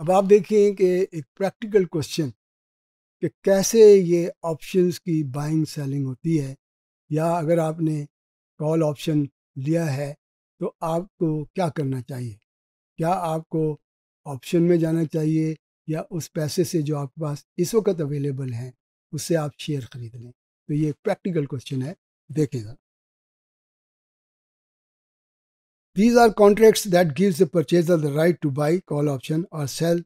अब आप देखें कि एक प्रैक्टिकल क्वेश्चन कि कैसे ये ऑप्शंस की बाइंग सेलिंग होती है या अगर आपने कॉल ऑप्शन लिया है तो आपको क्या करना चाहिए क्या आपको ऑप्शन में जाना चाहिए या उस पैसे से जो आपके पास इस वक्त अवेलेबल हैं उससे आप शेयर ख़रीद लें तो ये प्रैक्टिकल क्वेश्चन है देखेगा These are contracts that gives the purchaser the right to buy call option or sell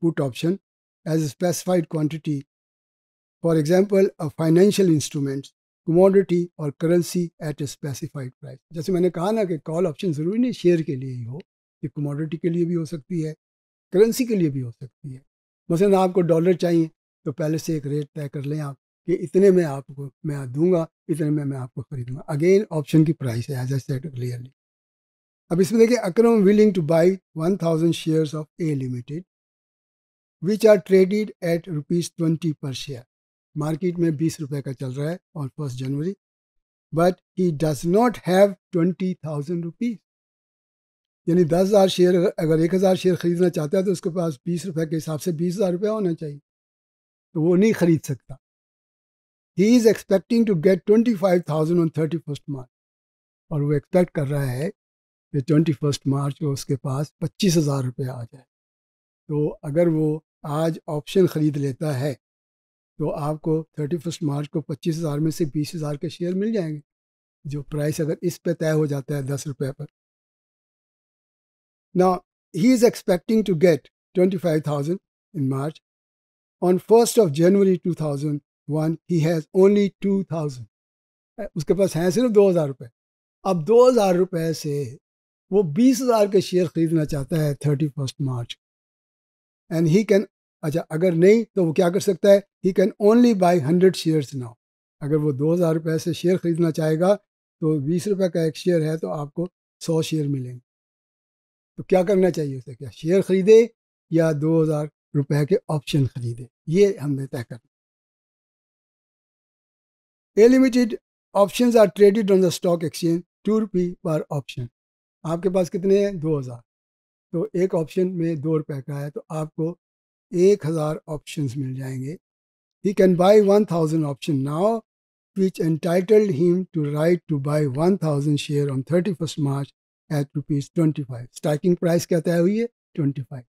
put option as a specified quantity. For example, a financial instrument, commodity or currency at a specified price. जैसे मैंने कहा ना कि call option ज़रूरी नहीं share के लिए ही हो ये commodity के लिए भी हो सकती है currency के लिए भी हो सकती है मसलन आपको डॉलर चाहिए तो पहले से एक रेट तय कर लें आप कि इतने में आपको मैं दूंगा इतने में मैं आपको खरीदूंगा अगेन ऑप्शन की प्राइस है एज ए सेट क्लियरली अब इसमें देखिए Akram willing to buy one thousand shares of A limited which are traded at rupees twenty per share market में बीस रुपये का चल रहा है और first January but he does not have twenty thousand rupees यानी दस हज़ार शेयर अगर एक हज़ार शेयर ख़रीदना चाहता है तो उसके पास बीस रुपए के हिसाब से बीस हज़ार रुपया होना चाहिए तो वो नहीं ख़रीद सकता he is expecting to get twenty five thousand on thirty first March और वो एक्सपेक्ट कर रहा है फिर ट्वेंटी फर्स्ट मार्च को उसके पास पच्चीस हज़ार रुपये आ जाए तो अगर वो आज ऑप्शन ख़रीद लेता है तो आपको थर्टी फर्स्ट मार्च को पच्चीस हज़ार में से बीस हज़ार के शेयर मिल जाएंगे जो प्राइस अगर इस पे तय हो जाता है दस रुपये पर ना he is expecting to get twenty five thousand in March on first of January two thousand one he has only two thousand उसके पास हैं सिर्फ दो हज़ार रुपये अब दो हज़ार रुपये से वो बीस हज़ार के शेयर ख़रीदना चाहता है thirty first March and he can अच्छा अगर नहीं तो वो क्या कर सकता है he can only buy hundred shares now अगर वो दो हज़ार रुपये से शेयर ख़रीदना चाहेगा तो बीस रुपये का एक शेयर है तो आपको सौ शेयर मिलेंगे तो क्या करना चाहिए उसे क्या शेयर ख़रीदे या दो हज़ार रुपये के ऑप्शन ख़रीदे ये हमने तय करना A limited are traded on the stock exchange two rupee per option आपके पास कितने हैं दो हज़ार तो एक ऑप्शन में दो रुपए का है तो आपको एक हज़ार ऑप्शन मिल जाएंगे he can buy one thousand option now which entitled him to right to buy one thousand share on thirty first March at rupees twenty five starting price क्या तय हुई है ट्वेंटी फाइव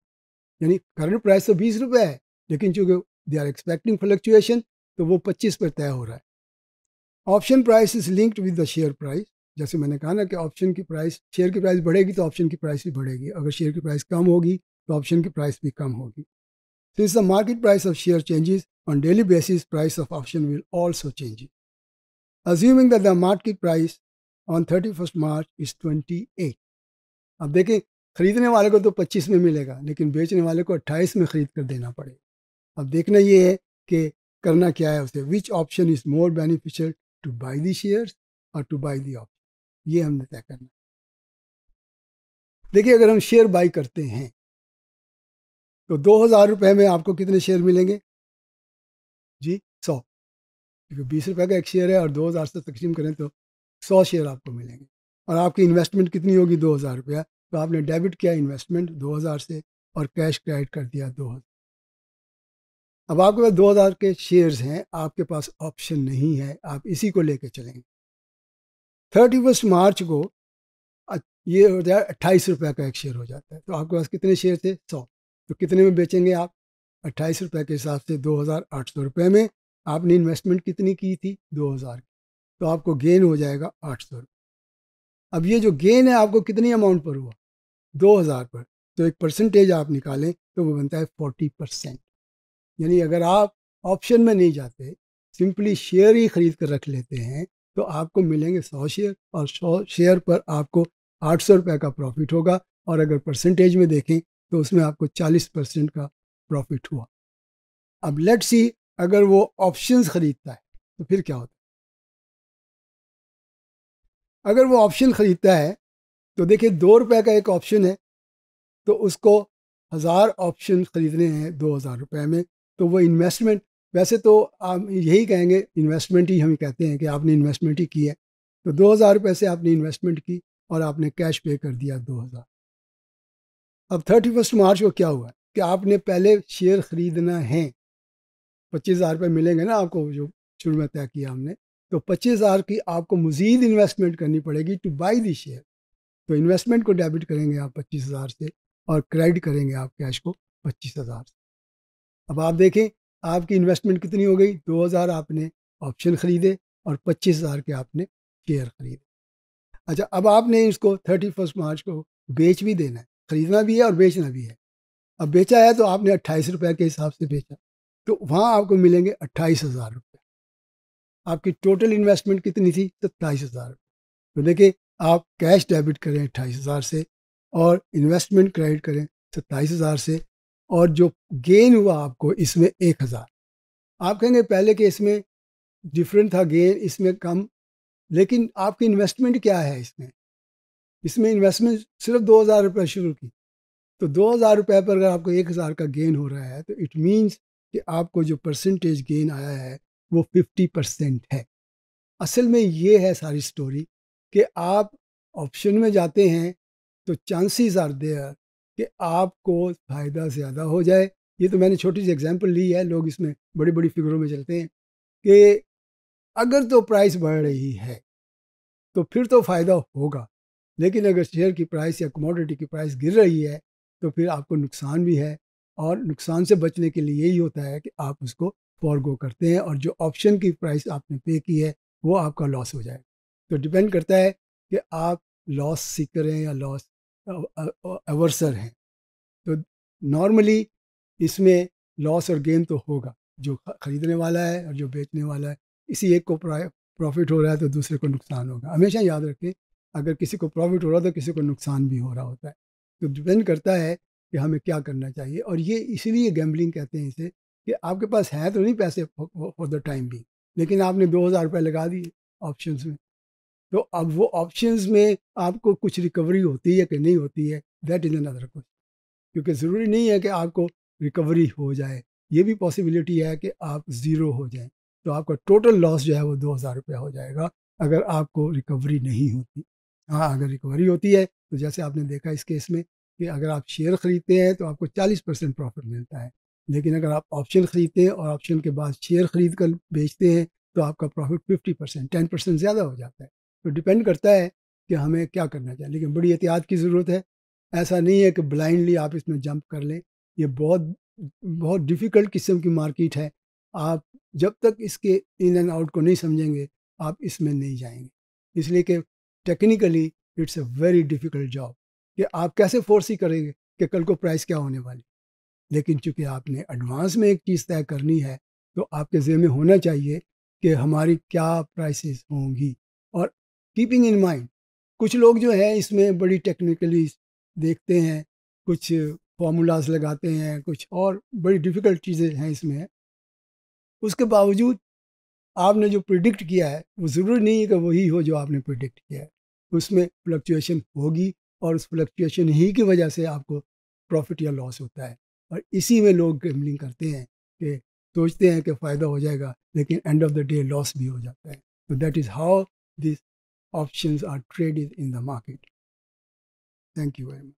यानी करंट प्राइस तो बीस रुपये है लेकिन चूंकि दे आर एक्सपेक्टिंग फ्लक्चुएशन तो वो पच्चीस पर तय हो रहा है option price is linked with the share price जैसे मैंने कहा ना कि ऑप्शन की प्राइस शेयर की प्राइस बढ़ेगी तो ऑप्शन की प्राइस भी बढ़ेगी अगर शेयर की प्राइस कम होगी तो ऑप्शन की प्राइस भी कम होगी since the market price of share changes basis price of option will also will assuming that the market price on thirty first March is twenty eight अब देखें खरीदने वाले को तो पच्चीस में मिलेगा लेकिन बेचने वाले को अट्ठाईस में खरीद कर देना पड़ेगा अब देखना ये है कि करना क्या है उसे which option is more beneficial to buy the share और टू बाई दी ऑप्शन ये हमने तय करना देखिए अगर हम शेयर बाई करते हैं तो दो हजार रुपये में आपको कितने शेयर मिलेंगे जी सौ क्योंकि बीस रुपए का एक शेयर है और दो हजार से तकसीम करें तो सौ शेयर आपको मिलेंगे और आपकी इन्वेस्टमेंट कितनी होगी दो हजार रुपया तो आपने डेबिट किया इन्वेस्टमेंट दो हजार से और कैश क्रेडिट कर दिया दो हजार अब आपके पास दो हजार के शेयर्स हैं आपके पास ऑप्शन नहीं है आप इसी को लेकर चलेंगे थर्टी फर्स्ट मार्च को ये हो जाए अट्ठाईस रुपये का एक शेयर हो जाता है तो आपके पास कितने शेयर थे सौ तो कितने में बेचेंगे आप अट्ठाईस रुपये के हिसाब से दो हज़ार आठ सौ रुपये में आपने इन्वेस्टमेंट कितनी की थी दो हज़ार तो आपको गेन हो जाएगा आठ सौ रुपये अब ये जो गेन है आपको कितनी अमाउंट पर हुआ दो हज़ार पर तो एक परसेंटेज आप निकालें तो वो बनता है फोर्टी परसेंट यानी अगर आप ऑप्शन में नहीं जाते सिंपली शेयर ही खरीद कर रख लेते हैं तो आपको मिलेंगे सौ शेयर और सौ शेयर पर आपको आठ सौ रुपये का प्रॉफिट होगा और अगर परसेंटेज में देखें तो उसमें आपको चालीस परसेंट का प्रॉफिट हुआ अब लेट सी अगर वो ऑप्शंस खरीदता है तो फिर क्या होता है अगर वो ऑप्शन खरीदता है तो देखिए दो रुपये का एक ऑप्शन है तो उसको हज़ार ऑप्शन खरीदने हैं दो हज़ार रुपये में तो वो इन्वेस्टमेंट वैसे तो आप यही कहेंगे इन्वेस्टमेंट ही हम कहते हैं कि आपने इन्वेस्टमेंट ही की है तो दो हज़ार रुपये से आपने इन्वेस्टमेंट की और आपने कैश पे कर दिया दो हज़ार अब थर्टी फर्स्ट मार्च को क्या हुआ कि आपने पहले शेयर ख़रीदना है पच्चीस हज़ार रुपये मिलेंगे ना आपको जो शुरू में तय किया हमने तो पच्चीस हज़ार की आपको मज़ीद इन्वेस्टमेंट करनी पड़ेगी टू बाई दी शेयर तो इन्वेस्टमेंट को डेबिट करेंगे आप पच्चीस हज़ार से और क्रेडिट करेंगे आप कैश को पच्चीस हज़ार से अब आप देखें आपकी इन्वेस्टमेंट कितनी हो गई दो हज़ार आपने ऑप्शन ख़रीदे और पच्चीस हज़ार के आपने शेयर ख़रीदे अच्छा अब आपने इसको थर्टी फर्स्ट मार्च को बेच भी देना है ख़रीदना भी है और बेचना भी है अब बेचा है तो आपने अट्ठाईस रुपये के हिसाब से बेचा तो वहाँ आपको मिलेंगे अट्ठाईस हज़ार रुपये आपकी टोटल इन्वेस्टमेंट कितनी थी सत्ताईस हज़ार तो देखिए आप कैश डेबिट करें अट्ठाईस हज़ार से और इन्वेस्टमेंट क्रेडिट करें सत्ताईस हज़ार से और जो गेन हुआ आपको इसमें एक हज़ार आप कहेंगे पहले कि इसमें डिफरेंट था गेन इसमें कम लेकिन आपकी इन्वेस्टमेंट क्या है इसमें इसमें इन्वेस्टमेंट सिर्फ दो हज़ार रुपये शुरू की तो दो हज़ार रुपये पर अगर आपको एक हज़ार का गेन हो रहा है तो इट मीन्स कि आपको जो परसेंटेज गेन आया है वो फिफ्टी परसेंट है असल में ये है सारी स्टोरी कि आप ऑप्शन में जाते हैं तो चांसेस आर देयर कि आपको फ़ायदा ज़्यादा हो जाए ये तो मैंने छोटी सी एग्जांपल ली है लोग इसमें बड़ी बड़ी फिगरों में चलते हैं कि अगर तो प्राइस बढ़ रही है तो फिर तो फ़ायदा होगा लेकिन अगर शेयर की प्राइस या कमोडिटी की प्राइस गिर रही है तो फिर आपको नुकसान भी है और नुकसान से बचने के लिए यही होता है कि आप उसको फॉरगो करते हैं और जो ऑप्शन की प्राइस आपने पे की है वो आपका लॉस हो जाएगा तो डिपेंड करता है कि आप लॉस सीख रहे हैं या लॉस अवसर हैं तो नॉर्मली इसमें लॉस और गेन तो होगा जो ख़रीदने वाला है और जो बेचने वाला है इसी एक को प्रॉफिट हो रहा है तो दूसरे को नुकसान होगा हमेशा याद रखें अगर किसी को प्रॉफिट हो रहा है तो किसी को नुकसान भी हो रहा होता है तो डिपेंड करता है कि हमें क्या करना चाहिए और ये इसीलिए गैम्बलिंग कहते हैं इसे कि आपके पास है तो नहीं पैसे फॉर द टाइम भी लेकिन आपने दो हज़ार रुपये लगा दिए ऑप्शन में तो अब वो ऑप्शंस में आपको कुछ रिकवरी होती है कि नहीं होती है दैट इज़ अनदर क्वेश्चन क्योंकि ज़रूरी नहीं है कि आपको रिकवरी हो जाए ये भी पॉसिबिलिटी है कि आप ज़ीरो हो जाएं तो आपका टोटल लॉस जो है वो दो हज़ार रुपया हो जाएगा अगर आपको रिकवरी नहीं होती हाँ अगर रिकवरी होती है तो जैसे आपने देखा इस केस में कि अगर आप शेयर ख़रीदते हैं तो आपको चालीस परसेंट प्रॉफिट मिलता है लेकिन अगर आप ऑप्शन ख़रीदते हैं और ऑप्शन के बाद शेयर ख़रीद कर बेचते हैं तो आपका profit fifty percent ten percent ज़्यादा हो जाता है तो डिपेंड करता है कि हमें क्या करना चाहिए लेकिन बड़ी एहतियात की ज़रूरत है ऐसा नहीं है कि ब्लाइंडली आप इसमें जंप कर लें ये बहुत बहुत डिफ़िकल्ट किस्म की मार्केट है आप जब तक इसके इन एंड आउट को नहीं समझेंगे आप इसमें नहीं जाएंगे इसलिए कि technically it's a very difficult job कि आप कैसे फोर्स ही करेंगे कि कल को प्राइस क्या होने वाली लेकिन चूंकि आपने एडवांस में एक चीज़ तय करनी है तो आपके जेब में होना चाहिए कि हमारी क्या प्राइसेस होंगी और कीपिंग इन माइंड कुछ लोग जो है इसमें बड़ी टेक्निकली देखते हैं कुछ फार्मूलाज लगाते हैं कुछ और बड़ी डिफ़िकल्ट चीज़ें हैं इसमें उसके बावजूद आपने जो प्रिडिक्ट किया है वो ज़रूरी नहीं है कि वही हो जो आपने प्रिडिक्ट किया है उसमें फ्लक्चुएशन होगी और उस फ्लक्चुएशन ही की वजह से आपको प्रॉफिट या लॉस होता है और इसी में लोग गेमलिंग करते हैं कि सोचते हैं कि फ़ायदा हो जाएगा लेकिन end of the day loss भी हो जाता है तो that is how this options are traded in the market. Thank you very much.